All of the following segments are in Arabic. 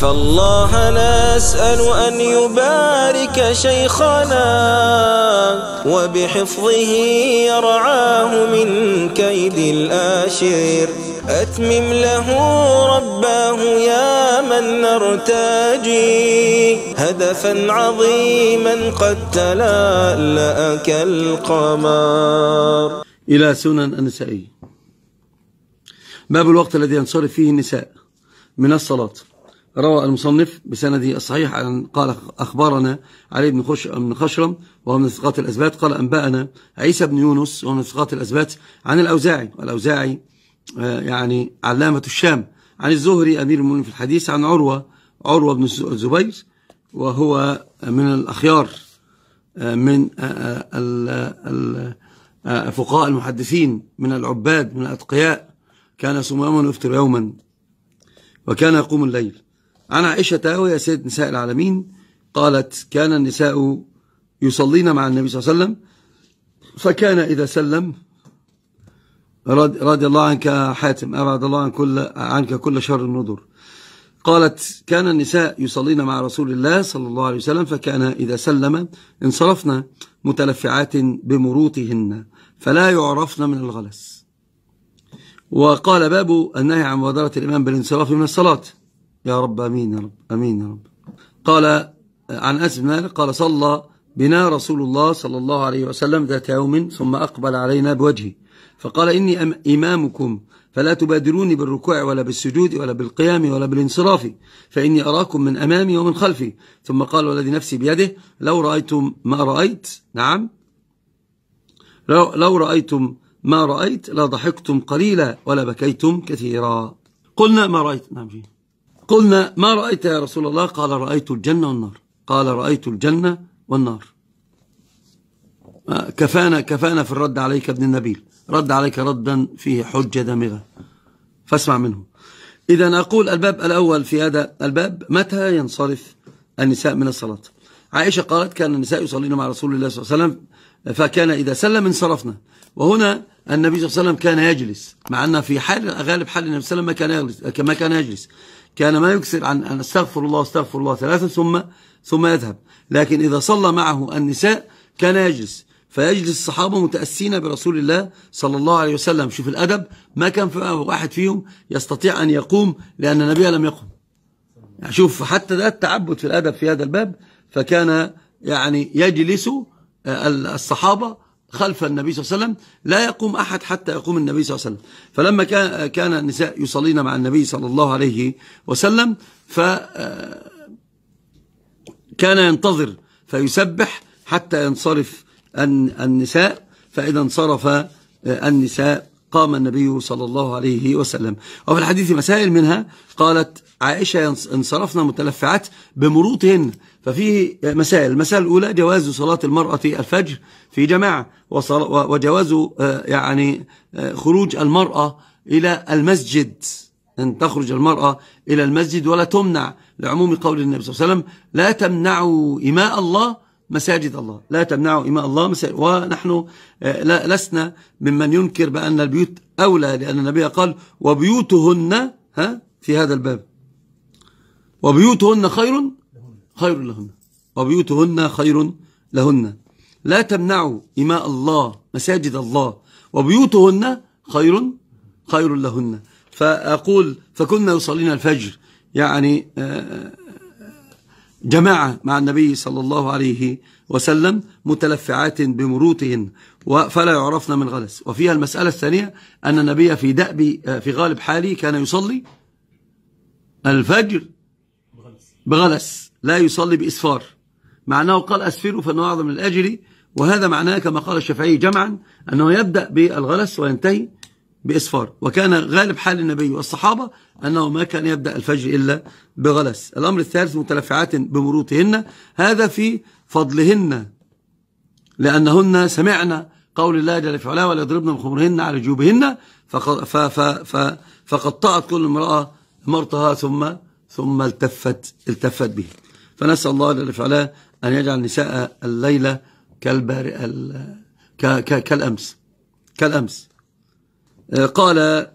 فالله نسأل أن يبارك شيخنا وبحفظه يرعاه من كيد الآشر أتمم له رباه يا من نرتجي هدفا عظيما قد تلألأ كالقمر إلى سنن النسائي باب الوقت الذي ينصرف فيه النساء من الصلاة روى المصنف بسنده الصحيح عن قال أخبرنا علي بن خش من خشرم وهو من ثقات الأثبات قال أنبأنا عيسى بن يونس وهو من ثقات الأثبات عن الأوزاعي والأوزاعي آه، يعني علامة الشام عن الزهري أمير المؤمنين في الحديث عن عروة عروة بن الزبير وهو من الأخيار آه، من آه، فقهاء المحدثين من العباد من الأتقياء كان يوما ويفطر يوما وكان يقوم الليل عن عائشة وهي سيد نساء العالمين قالت كان النساء يصلين مع النبي صلى الله عليه وسلم فكان إذا سلم رضي الله عنك حاتم أبعد الله عن كل عنك كل شر النذر قالت كان النساء يصلين مع رسول الله صلى الله عليه وسلم فكان إذا سلم انصرفن متلفعات بمروطهن فلا يعرفن من الغلس وقال باب النهي عن مبادرة الإمام بالانصراف من الصلاة يا رب أمين يا رب أمين يا رب قال عن أنس بن مالك قال صلى بنا رسول الله صلى الله عليه وسلم ذات يوم ثم أقبل علينا بوجهه فقال إني إمامكم فلا تبادروني بالركوع ولا بالسجود ولا بالقيام ولا بالانصراف فإني أراكم من أمامي ومن خلفي ثم قال والذي نفسي بيده لو رأيتم ما رأيت نعم لو, لو رأيتم ما رأيت لضحكتم قليلا ولا بكيتم كثيرا قلنا ما رأيت نعم فيه قلنا ما رأيت يا رسول الله قال رأيت الجنة والنار قال رأيت الجنة والنار آه، كفانا كفانا في الرد عليك ابن النبيل رد عليك ردا فيه حجة دامغة فاسمع منه إذا أقول الباب الأول في هذا الباب متى ينصرف النساء من الصلاة عائشة قالت كان النساء يصلين مع رسول الله صلى الله عليه وسلم فكان إذا سلم انصرفنا وهنا النبي صلى الله عليه وسلم كان يجلس مع أن في حال غالب حال النبي صلى الله عليه وسلم ما كان يجلس, ما كان يجلس كان ما يكثر عن أن استغفر الله استغفر الله ثلاثا ثم ثم يذهب لكن إذا صلى معه النساء كان يجلس فيجلس الصحابة متأسين برسول الله صلى الله عليه وسلم شوف الأدب ما كان في واحد فيهم يستطيع أن يقوم لأن النبي لم يقم يعني شوف حتى ده التعبد في الأدب في هذا الباب فكان يعني يجلس آه، الصحابة خلف النبي صلى الله عليه وسلم لا يقوم أحد حتى يقوم النبي صلى الله عليه وسلم فلما كان النساء يصلين مع النبي صلى الله عليه وسلم فكان آه، ينتظر فيسبح حتى ينصرف النساء فإذا انصرف آه، النساء قام النبي صلى الله عليه وسلم وفي الحديث مسائل منها قالت عائشة انصرفنا متلفعات بمروطهن ففيه مسائل المسائل الأولى جواز صلاة المرأة الفجر في جماعة وجواز آه، يعني آه، خروج المرأة إلى المسجد أن تخرج المرأة إلى المسجد ولا تمنع لعموم قول النبي صلى الله عليه وسلم لا تمنعوا إماء الله مساجد الله لا تمنعوا إماء الله مساجد ونحن آه، لسنا ممن ينكر بأن البيوت أولى لأن النبي قال وبيوتهن ها في هذا الباب وبيوتهن خير خير لهن وبيوتهن خير لهن لا تمنعوا إماء الله مساجد الله وبيوتهن خير خير لهن فأقول فكنا يصلينا الفجر يعني آه، آه، جماعة مع النبي صلى الله عليه وسلم متلفعات بمروتهن فلا يعرفن من غلس وفيها المسألة الثانية أن النبي في دأب في غالب حاله كان يصلي الفجر بغلس لا يصلي بإسفار مع أنه قال أسفروا فإنه أعظم من الأجر وهذا معناه كما قال الشافعي جمعا أنه يبدأ بالغلس وينتهي بإصفار وكان غالب حال النبي والصحابة أنه ما كان يبدأ الفجر إلا بغلس الأمر الثالث متلفعات بمروتهن هذا في فضلهن لأنهن سمعنا قول الله جل في علاه وليضربن بخمرهن على جيوبهن فقطعت كل امرأة مرتها ثم ثم التفت التفت به فنسأل الله جل في علاه أن يجعل نساء الليلة كالبارئ كالأمس كالأمس آه، قال آه،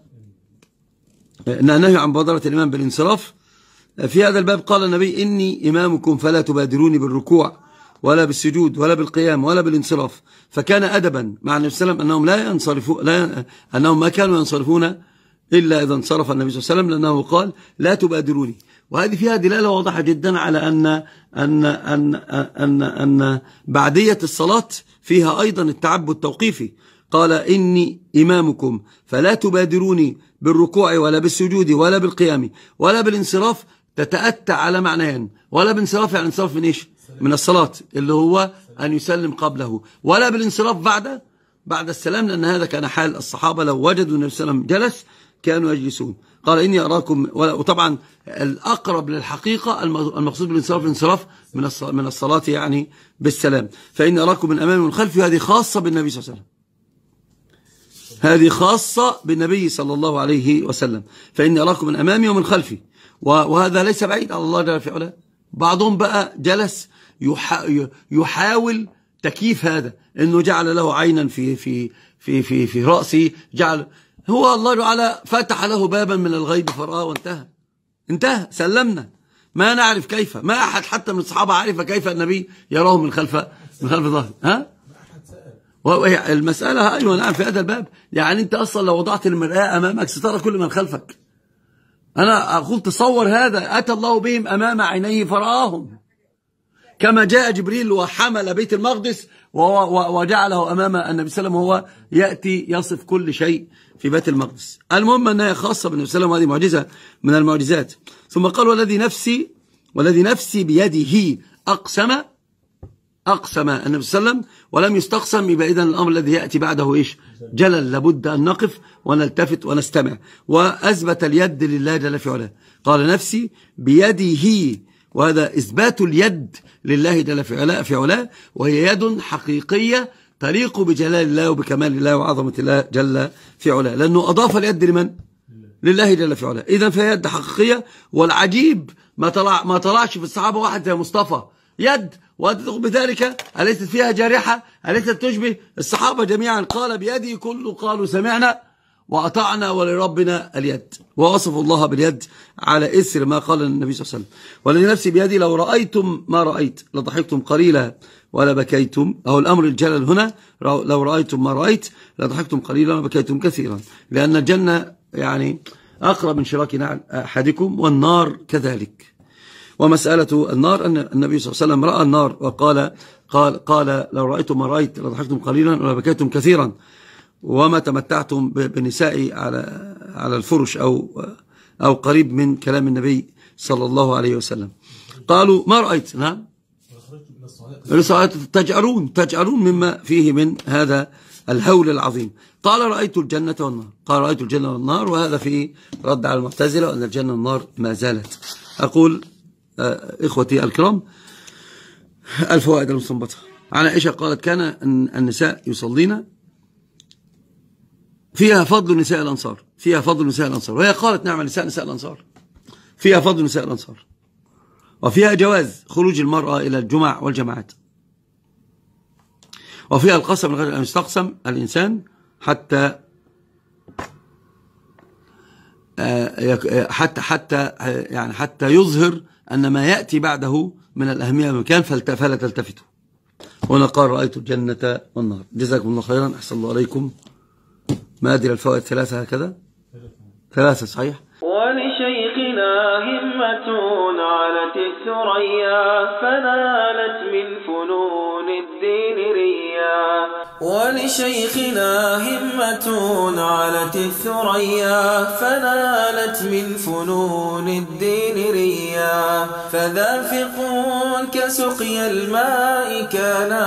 نهي عن مبادرة الإمام بالانصراف آه، في هذا الباب قال النبي إني إمامكم فلا تبادروني بالركوع ولا بالسجود ولا بالقيام ولا بالانصراف فكان أدبا مع النبي صلى الله عليه وسلم أنهم لا ينصرفون لا أنهم ما كانوا ينصرفون إلا إذا انصرف النبي صلى الله عليه وسلم لأنه قال لا تبادروني وهذه فيها دلالة واضحة جدا على أن أن أن أن, أن, أن بعدية الصلاة فيها أيضا التعبد التوقيفي قال إني إمامكم فلا تبادروني بالركوع ولا بالسجود ولا بالقيام ولا بالانصراف تتأتى على معنيين ولا بانصراف يعني انصراف من إيش من الصلاة اللي هو أن يسلم قبله ولا بالانصراف بعد بعد السلام لأن هذا كان حال الصحابة لو وجدوا النبي صلى الله عليه وسلم جلس كانوا يجلسون قال إني أراكم وطبعا الأقرب للحقيقة المقصود بالانصراف الانصراف من الصلاة يعني بالسلام فإني أراكم من أمامي ومن خلفي هذه خاصة بالنبي صلى الله عليه وسلم هذه خاصة بالنبي صلى الله عليه وسلم فإني أراكم من أمامي ومن خلفي وهذا ليس بعيد على الله جل في علاه بعضهم بقى جلس يحاول تكييف هذا أنه جعل له عينا في في في في, في رأسه جعل هو الله تعالى فتح له بابا من الغيب فرآه وانتهى انتهى سلمنا ما نعرف كيف ما أحد حتى من الصحابة عرف كيف النبي يراه من خلف من خلف ظهره ها المسألة أيوة نعم في هذا الباب يعني أنت أصلا لو وضعت المرآة أمامك سترى كل من خلفك أنا أقول تصور هذا أتى الله بهم أمام عينيه فرآهم كما جاء جبريل وحمل بيت المقدس وجعله أمام النبي صلى الله عليه وسلم وهو يأتي يصف كل شيء في بيت المقدس المهم أنها خاصة بالنبي صلى الله عليه وسلم وهذه معجزة من المعجزات ثم قال والذي نفسي والذي نفسي بيده أقسم أقسم النبي صلى الله عليه وسلم ولم يستقسم يبقى إذا الأمر الذي يأتي بعده إيش جلل لابد أن نقف ونلتفت ونستمع وأثبت اليد لله جل في علاه قال نفسي بيده وهذا إثبات اليد لله جل في علاه في علاه وهي يد حقيقية تليق بجلال الله وبكمال الله وعظمة الله جل في علاه لأنه أضاف اليد لمن؟ لله جل في علاه إذا فهي يد حقيقية والعجيب ما طلع ما طلعش في الصحابة واحد زي مصطفى يد وأتدق بذلك أليست فيها جارحة أليست تشبه الصحابة جميعا قال بيدي كل قالوا سمعنا وأطعنا ولربنا اليد ووصف الله باليد على إسر ما قال النبي صلى الله عليه وسلم ولنفسي بيدي لو رأيتم ما رأيت لضحكتم قليلا ولا بكيتم أو الأمر الجلل هنا لو رأيتم ما رأيت لضحكتم قليلا وبكيتم كثيرا لأن الجنة يعني أقرب من شراك نعل أحدكم والنار كذلك ومسألة النار أن النبي صلى الله عليه وسلم رأى النار وقال قال قال لو رأيتم ما رأيت لضحكتم قليلا ولبكيتم كثيرا وما تمتعتم بالنساء على على الفرش أو أو قريب من كلام النبي صلى الله عليه وسلم قالوا ما رأيت نعم تجعلون تجعلون مما فيه من هذا الهول العظيم قال رأيت الجنة والنار قال رأيت الجنة والنار وهذا فيه رد على المعتزلة وأن الجنة والنار ما زالت أقول آه، إخوتي الكرام الفوائد المستنبطة عن عائشة قالت كان النساء يصلين فيها فضل نساء الأنصار فيها فضل نساء الأنصار وهي قالت نعم نساء نساء الأنصار فيها فضل نساء الأنصار وفيها جواز خروج المرأة إلى الجمع والجماعات وفيها القسم من غير أن يستقسم الإنسان حتى آه، حتى حتى يعني حتى يظهر أن ما يأتي بعده من الأهمية والمكان فلا تلتفتوا هنا قال رأيت الجنة والنار جزاكم الله خيرا أحسن الله عليكم ما أدري الفوائد ثلاثة هكذا ثلاثة صحيح ولشيخنا همة علت الثريا فنالت من فنون الدين ريا ولشيخنا همة علت الثريا فنالت من فنون الدين ريا دنيا فذافقون كسقي الماء كانا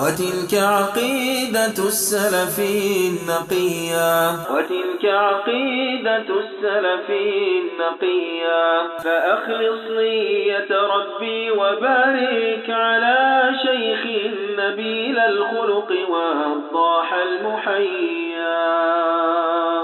وتلك عقيدة السلف النقيا وتلك عقيدة السلف النقيا فأخلص نية ربي وبارك على شيخ نبيل الخلق والضاح المحيا